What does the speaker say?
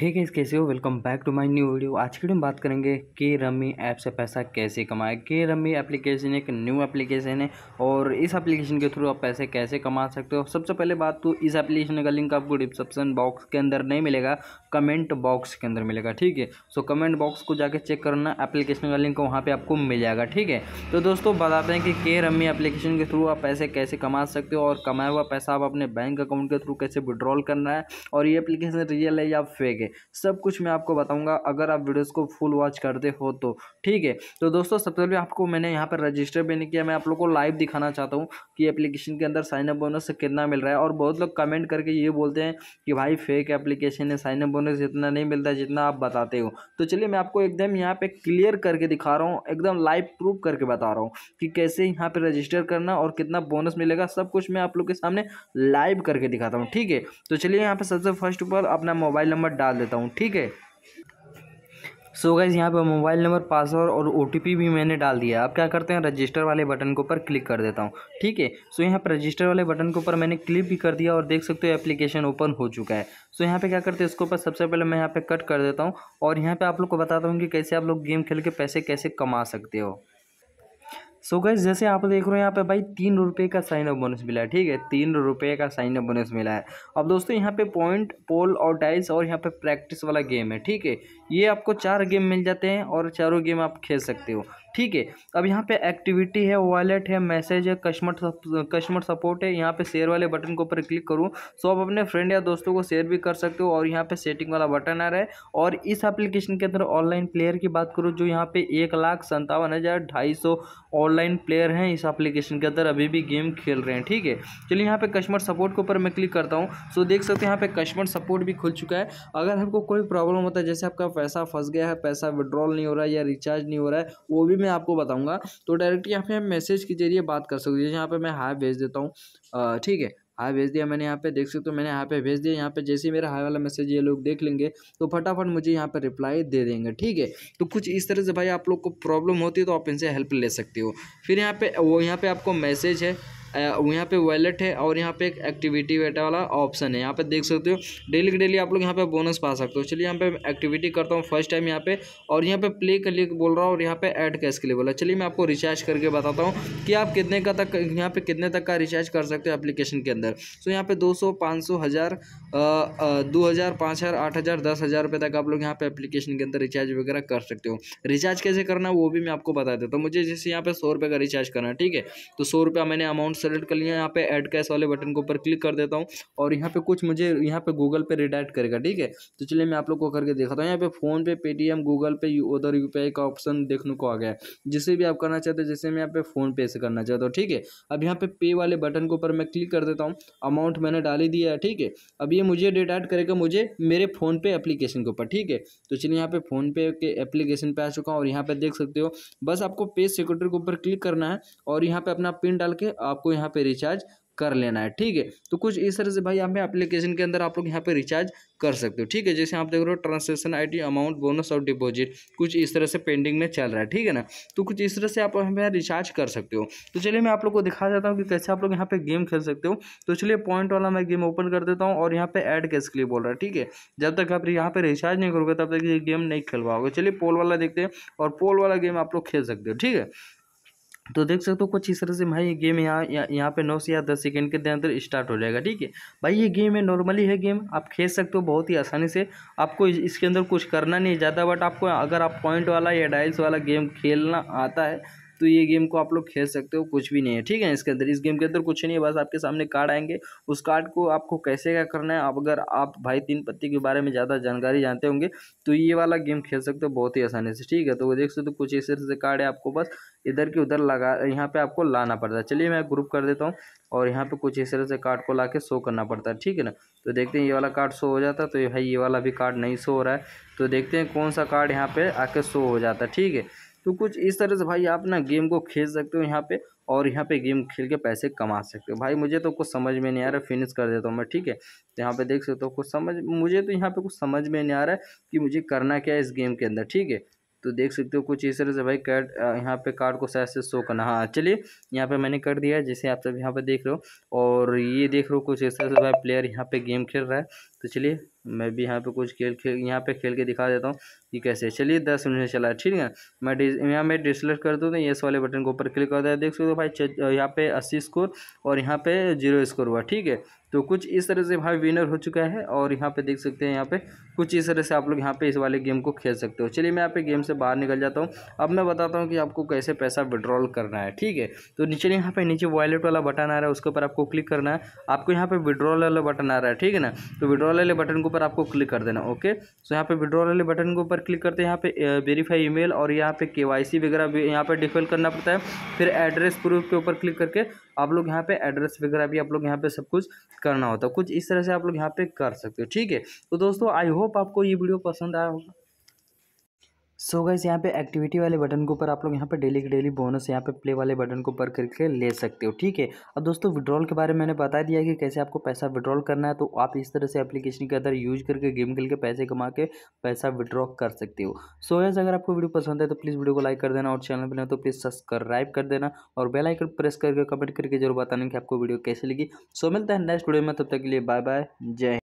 हे guys कैसे हो welcome back to my new video आज की हम बात करेंगे के रमी ऐप से पैसा कैसे कमाएं के रमी एप्लीकेशन एक न्यू एप्लीकेशन है और इस एप्लीकेशन के थ्रू आप पैसे कैसे कमा सकते हो सबसे पहले बात तो इस एप्लीकेशन का लिंक आपको डिस्क्रिप्शन बॉक्स के अंदर नहीं मिलेगा कमेंट बॉक्स के अंदर मिलेगा ठीक है सो कमेंट बॉक्स को जाकर चेक करना एप्लीकेशन का लिंक वहाँ पर आपको मिल जाएगा ठीक है तो दोस्तों बताते हैं कि के रमी एप्लीकेशन के थ्रू आप पैसे कैसे कमा सकते हो और कमाया हुआ पैसा आप अपने बैंक अकाउंट के थ्रू कैसे विड्रॉल करना है और ये एप्लीकेशन रियल है या फेक है सके सब कुछ मैं आपको बताऊंगा अगर आप वीडियोस को फुल वॉच करते हो तो ठीक है तो दोस्तों सबसे पहले आपको मैंने यहाँ पर रजिस्टर भी नहीं किया मैं आप लोग को लाइव दिखाना चाहता हूँ कि एप्लीकेशन के अंदर साइनअप बोनस कितना मिल रहा है और बहुत लोग कमेंट करके ये बोलते हैं कि भाई फेक एप्लीकेशन है साइनअप बोनस इतना नहीं मिलता जितना आप बताते हो तो चलिए मैं आपको एकदम यहाँ पे क्लियर करके दिखा रहा हूँ एकदम लाइव प्रूफ करके बता रहा हूँ कि कैसे यहाँ पर रजिस्टर करना और कितना बोनस मिलेगा सब कुछ मैं आप लोग के सामने लाइव करके दिखाता हूँ ठीक है तो चलिए यहाँ पर सबसे फर्स्ट पर अपना मोबाइल नंबर डाल डाल देता हूँ ठीक है सो so गाइज़ यहाँ पे मोबाइल नंबर पासवर्ड और ओ भी मैंने डाल दिया अब क्या करते हैं रजिस्टर वाले बटन के ऊपर क्लिक कर देता हूँ ठीक है सो यहाँ पर रजिस्टर वाले बटन के ऊपर मैंने क्लिक भी कर दिया और देख सकते हो एप्लीकेशन ओपन हो चुका है सो यहाँ पे क्या करते हैं इसके ऊपर सबसे पहले मैं यहाँ पे कट कर देता हूँ और यहाँ पर आप लोग को बताता हूँ कि कैसे आप लोग गेम खेल के पैसे कैसे कमा सकते हो सो गैस जैसे आप देख रहे हो यहाँ पे भाई तीन रुपये का साइन ऑफ बोनस मिला है ठीक है तीन रुपये का साइन ऑफ बोनस मिला है अब दोस्तों यहाँ पे पॉइंट पोल और टाइल्स और यहाँ पे प्रैक्टिस वाला गेम है ठीक है ये आपको चार गेम मिल जाते हैं और चारों गेम आप खेल सकते हो ठीक है अब यहाँ पे एक्टिविटी है वॉलेट है मैसेज है कस्टमर कस्टमर सपोर्ट है यहाँ पे शेयर वाले बटन के ऊपर क्लिक करूँ सो आप अपने फ्रेंड या दोस्तों को शेयर भी कर सकते हो और यहाँ पे सेटिंग वाला बटन आ रहा है और इस एप्लीकेशन के अंदर ऑनलाइन प्लेयर की बात करूँ जो यहाँ पे एक लाख संतावन हज़ार ढाई सौ ऑनलाइन प्लेयर हैं इस एप्लीकेशन के अंदर अभी भी गेम खेल रहे हैं ठीक है चलिए यहाँ पे कस्टमर सपोर्ट के ऊपर मैं क्लिक करता हूँ सो देख सकते हैं यहाँ पे कस्टमर सपोर्ट भी खुल चुका है अगर आपको कोई प्रॉब्लम होता है जैसे आपका पैसा फंस गया है पैसा विड्रॉल नहीं हो रहा है या रिचार्ज नहीं हो रहा है वो भी मैं आपको बताऊँगा तो डायरेक्ट यहाँ पे मैसेज के जरिए बात कर सकते हैं जैसे यहाँ पर मैं हाई भेज देता हूँ ठीक है हाँ भेज दिया मैंने यहाँ पे देख सकते हो मैंने यहाँ पे भेज दिया यहाँ पे जैसे ही मेरा हाई वाला मैसेज ये लोग देख लेंगे तो फटाफट मुझे यहाँ पे रिप्लाई दे देंगे ठीक है तो कुछ इस तरह से भाई आप लोग को प्रॉब्लम होती है तो आप इनसे हेल्प ले सकते हो फिर यहाँ पे वो यहाँ पे आपको मैसेज है यहाँ पे वैलेट है और यहाँ पे एक एक्टिविटी वेटा वाला ऑप्शन है यहाँ पे देख सकते हो डेली के डेली आप लोग यहाँ पे बोनस पा सकते हो चलिए यहाँ पे एक्टिविटी करता हूँ फर्स्ट टाइम यहाँ पे और यहाँ पे प्ले के लिए बोल रहा हूँ और यहाँ पे ऐड कैश के लिए बोला चलिए मैं आपको रिचार्ज करके बताता हूँ कि आप कितने का तक यहाँ पे कितने तक का रिचार्ज कर सकते हो एप्लीकेशन के अंदर सो यहाँ पे दो सौ पाँच सौ हज़ार दो हज़ार पाँच हज़ार आठ हज़ार दस हज़ार रुपये तक आप लोग यहाँ पे एप्लीकेशन के अंदर रिचार्ज वगैरह कर सकते हो रिचार्ज कैसे करना है वो भी मैं आपको बता देता हूँ मुझे जैसे यहाँ पे सौ रुपये का रिचार्ज करना है ठीक है तो सौ रुपया मैंने अमाउंट सेलेक्ट कर लिया यहाँ पे ऐड कैश वाले बटन के ऊपर क्लिक कर देता हूँ और यहाँ पे कुछ मुझे यहाँ पे गूगल पे रिडायरेक्ट करेगा ठीक है तो चलिए मैं आप लोग को करके देखता हूँ यहाँ पे फ़ोन पे पेटीएम गूगल पे उधर यू का ऑप्शन देखने को आ गया है जिसे भी आप करना चाहते हो जैसे मैं यहाँ पे फ़ोन पे से करना चाहता हूँ ठीक है अब यहाँ पे पे वाले बटन के ऊपर मैं क्लिक कर देता हूँ अमाउंट मैंने डाल ही दिया है ठीक है अब ये मुझे रिडायरेक्ट करेगा मुझे मेरे फ़ोन पे एप्लीकेशन के ऊपर ठीक है तो चलिए यहाँ पे फ़ोन पे के एप्लीकेशन पे आ चुका हूँ और यहाँ पे देख सकते हो बस आपको पे सिक्योरिटी के ऊपर क्लिक करना है और यहाँ पे अपना पिन डाल के आपको यहाँ पे रिचार्ज कर लेना है ठीक है तो कुछ इस तरह से भाई यहाँ पे एप्लीकेशन के अंदर आप लोग यहाँ पे रिचार्ज कर सकते हो ठीक है जैसे आप देख रहे हो ट्रांसलेशन आई अमाउंट बोनस और डिपॉजिट कुछ इस तरह से पेंडिंग में चल रहा है ठीक है ना तो कुछ इस तरह से आप यहाँ रिचार्ज कर सकते हो तो चलिए मैं आप लोग को दिखा देता हूँ कि कैसे आप लोग यहाँ पे गेम खेल सकते हो तो चलिए पॉइंट वाला मैं गेम ओपन कर देता हूँ और यहाँ पे एड कैस के लिए बोल रहा है ठीक है जब तक आप यहाँ पे रिचार्ज नहीं करोगे तब तक ये गेम नहीं खेल पाओगे चलिए पोल वाला देखते हैं और पोल वाला गेम आप लोग खेल सकते हो ठीक है तो देख सकते हो कुछ इस तरह से भाई ये गेम यहाँ यहाँ पे नौ से या दस सेकेंड के अंदर स्टार्ट हो जाएगा ठीक है भाई ये गेम है नॉर्मली है गेम आप खेल सकते हो बहुत ही आसानी से आपको इसके अंदर कुछ करना नहीं ज़्यादा बट आपको अगर आप पॉइंट वाला या डाइल्स वाला गेम खेलना आता है तो ये गेम को आप लोग खेल सकते हो कुछ भी नहीं है ठीक है इसके अंदर इस गेम के अंदर कुछ नहीं है बस आपके सामने कार्ड आएंगे उस कार्ड को आपको कैसे क्या करना है आप अगर आप भाई तीन पत्ती के बारे में ज़्यादा जानकारी जानते होंगे तो ये वाला गेम खेल सकते हो बहुत ही आसानी से ठीक है तो वो देख सकते हो कुछ इस तरह से कार्ड है आपको बस इधर के उधर लगा यहाँ पर आपको लाना पड़ता है चलिए मैं ग्रुप कर देता हूँ और यहाँ पर कुछ इस तरह से कार्ड को ला के शो करना पड़ता है ठीक है ना तो देखते हैं ये वाला कार्ड शो हो जाता है तो भाई ये वाला भी कार्ड नहीं शो हो रहा है तो देखते हैं कौन सा कार्ड यहाँ पर आके शो हो जाता है ठीक है तो कुछ इस तरह से भाई आप ना गेम को खेल सकते हो यहाँ पे और यहाँ पे गेम खेल के पैसे कमा सकते हो भाई मुझे तो कुछ समझ में नहीं आ रहा फिनिश कर देता हूँ मैं ठीक है तो यहाँ पे देख सकते हो कुछ समझ मुझे तो यहाँ पे कुछ समझ में नहीं आ रहा है कि मुझे करना क्या है इस गेम के अंदर ठीक है तो देख सकते हो कुछ इस तरह से भाई कार्ड यहाँ पे कार्ड को शायद से शो करना हाँ चलिए यहाँ पे मैंने कर दिया है जैसे आप सब यहाँ पे देख रहे हो और ये देख रहे हो कुछ इस तरह से भाई प्लेयर यहाँ पे गेम खेल रहा है तो चलिए मैं भी यहाँ पे कुछ खेल खेल यहाँ पे खेल के दिखा देता हूँ कि कैसे चलिए दस मिनट चला है ठीक है मैं डिस यहाँ मैं डिसलेक्ट कर दूँ तो ये वाले बटन के ऊपर क्लिक कर दिया देख सकते हो भाई यहाँ पे अस्सी स्कोर और यहाँ पे जीरो स्कोर हुआ ठीक है तो कुछ इस तरह से भाई विनर हो चुका है और यहाँ पर देख सकते हैं यहाँ पे कुछ इस तरह से आप लोग यहाँ पे इस वाले गेम को खेल सकते हो चलिए मैं यहाँ पे गेम से बाहर निकल जाता हूँ अब मैं बताता हूँ कि आपको कैसे पैसा विड्रॉल करना है ठीक है तो नीचे यहाँ पर नीचे वॉलेट वाला बटन आ रहा है उसके ऊपर आपको क्लिक करना है आपको यहाँ पे विड्रॉल वाला बटन आ रहा है ठीक है ना तो विड्रॉल विड्रॉल वाले बटन के ऊपर आपको क्लिक कर देना ओके सो यहाँ पे विड्रॉल वाले बटन के ऊपर क्लिक करते हैं यहाँ पे वेरीफाई ईमेल और यहाँ पे केवाईसी वगैरह भी यहाँ पे डिफेल करना पड़ता है फिर एड्रेस प्रूफ के ऊपर क्लिक करके आप लोग यहाँ पे एड्रेस वगैरह भी आप लोग यहाँ पे सब कुछ करना होता है कुछ इस तरह से आप लोग यहाँ पे कर सकते हो ठीक है तो दोस्तों आई होप आपको ये वीडियो पसंद आया होगा सो गैस यहाँ पे एक्टिविटी वाले बटन के ऊपर आप लोग यहाँ पे डेली के डेली बोनस यहाँ पे प्ले वाले बटन के ऊपर करके ले सकते हो ठीक है अब दोस्तों विड्रॉल के बारे में मैंने बता दिया कि कैसे आपको पैसा विड्रॉल करना है तो आप इस तरह से एप्लीकेशन के अंदर यूज करके गेम खेल के पैसे कमा के पैसा विड्रॉ कर सकते हो सो गैस अगर आपको वीडियो पसंद है तो प्लीज़ वीडियो को लाइक कर देना और चैनल पर तो प्लीज़ सब्सक्राइब कर देना और बेलाइकन प्रेस करके कमेंट करके जरूर बताना कि आपको वीडियो कैसे लगी सो मिलता है नेक्स्ट वीडियो में तब तक के लिए बाय बाय जय